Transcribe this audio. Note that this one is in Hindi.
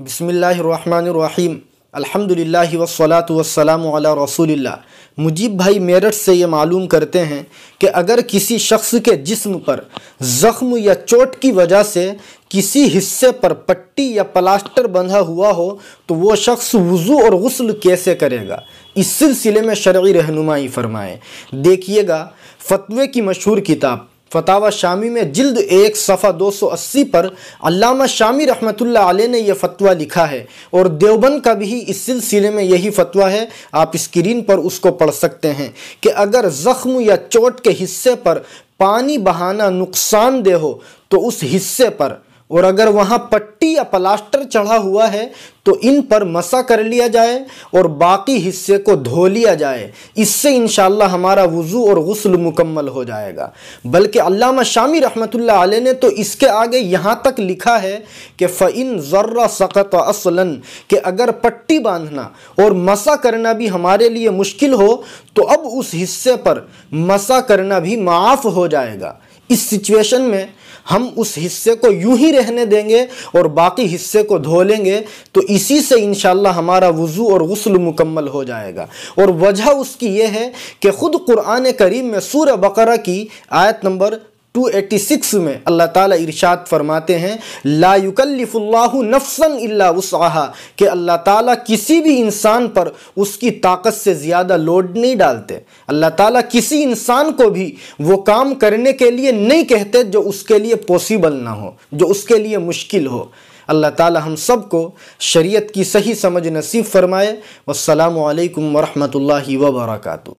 बसमीम अल्हम्दुलिल्लाह वसलात वसलाम अला रसूलिल्लाह मुजीब भाई मेरठ से ये मालूम करते हैं कि अगर किसी शख्स के जिस्म पर ज़ख्म या चोट की वजह से किसी हिस्से पर पट्टी या प्लास्टर बंधा हुआ हो तो वो शख्स वज़ू और गसल कैसे करेगा इस सिलसिले में शर्य रहनुमाई फरमाएँ देखिएगा फतवे की मशहूर किताब फतावा शामी में जिल्द एक सफ़ा 280 पर अल्लामा शामी रहमतुल्लाह अलैह ने यह फ़तवा लिखा है और देवबंद का भी इस सिलसिले में यही फ़तवा है आप स्क्रीन पर उसको पढ़ सकते हैं कि अगर ज़ख्म या चोट के हिस्से पर पानी बहाना नुकसानदेह हो तो उस हिस्से पर और अगर वहाँ पट्टी या प्लास्टर चढ़ा हुआ है तो इन पर मसा कर लिया जाए और बाकी हिस्से को धो लिया जाए इससे इन हमारा वज़ू और गसल मुकम्मल हो जाएगा बल्कि अल्लामा शामी रहमतुल्लाह आल ने तो इसके आगे यहाँ तक लिखा है कि फ़ैन ज़र्रा सकत असलन कि अगर पट्टी बांधना और मसा करना भी हमारे लिए मुश्किल हो तो अब उस हिस्से पर मसा करना भी माफ़ हो जाएगा इस सिचुएशन में हम उस हिस्से को यूं ही रहने देंगे और बाकी हिस्से को धो लेंगे तो इसी से इन हमारा वज़ू और गसल मुकम्मल हो जाएगा और वजह उसकी यह है कि ख़ुद कुरान करीम में सूर बकरा की आयत नंबर 286 में अल्लाह ताला इरशाद फरमाते हैं ला युकल्लिफुल्लाहु नफ्सन इल्ला वसहा कि अल्लाह ताला किसी भी इंसान पर उसकी ताकत से ज़्यादा लोड नहीं डालते अल्लाह ताला किसी इंसान को भी वो काम करने के लिए नहीं कहते जो उसके लिए पॉसिबल ना हो जो उसके लिए मुश्किल हो अल्लाह ताला हम सब को शरीयत की सही समझ नसीब फरमाए वालकम वरहमल वर्का